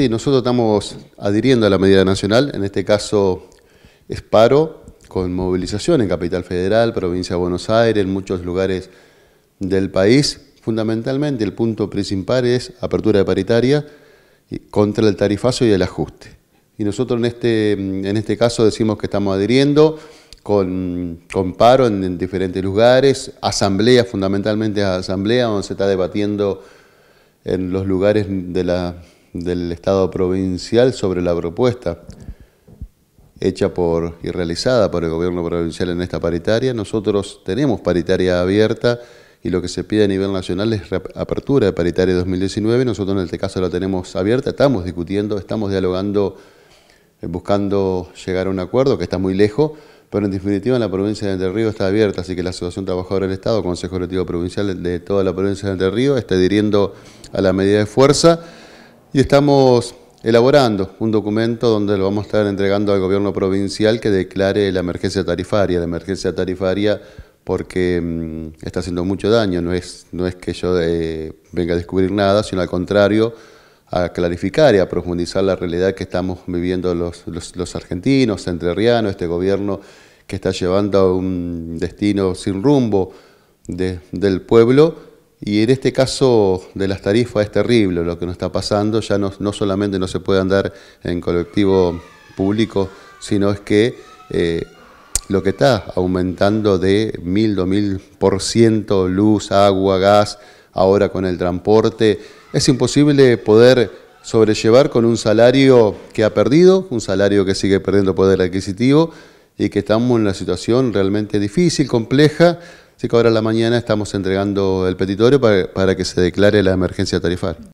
Sí, nosotros estamos adhiriendo a la medida nacional, en este caso es paro con movilización en Capital Federal, Provincia de Buenos Aires, en muchos lugares del país. Fundamentalmente el punto principal es apertura de paritaria contra el tarifazo y el ajuste. Y nosotros en este, en este caso decimos que estamos adhiriendo con, paro en, diferentes lugares, asamblea, fundamentalmente asamblea, donde se está debatiendo en los lugares de la del Estado provincial sobre la propuesta hecha por y realizada por el gobierno provincial en esta paritaria. Nosotros tenemos paritaria abierta y lo que se pide a nivel nacional es apertura de paritaria 2019. Nosotros en este caso la tenemos abierta, estamos discutiendo, estamos dialogando, eh, buscando llegar a un acuerdo que está muy lejos, pero en definitiva en la provincia de Entre Ríos está abierta, así que la Asociación Trabajadora del Estado, Consejo Directivo Provincial de toda la provincia de Entre Ríos, está adhiriendo a la medida de fuerza y estamos elaborando un documento donde lo vamos a estar entregando al gobierno provincial que declare la emergencia tarifaria. La emergencia tarifaria porque mm, está haciendo mucho daño, no es, no es que yo eh, venga a descubrir nada, sino al contrario, a clarificar y a profundizar la realidad que estamos viviendo los, los, los argentinos, entrerrianos, este gobierno que está llevando a un destino sin rumbo del pueblo y en este caso de las tarifas es terrible lo que nos está pasando, ya no, no solamente no se puede andar en colectivo público, sino es que eh, lo que está aumentando de mil mil dos por ciento, luz, agua, gas, ahora con el transporte, es imposible poder sobrellevar con un salario que ha perdido, un salario que sigue perdiendo poder adquisitivo y que estamos en una situación realmente difícil, compleja, Así que ahora la mañana estamos entregando el petitorio para, para que se declare la emergencia tarifaria.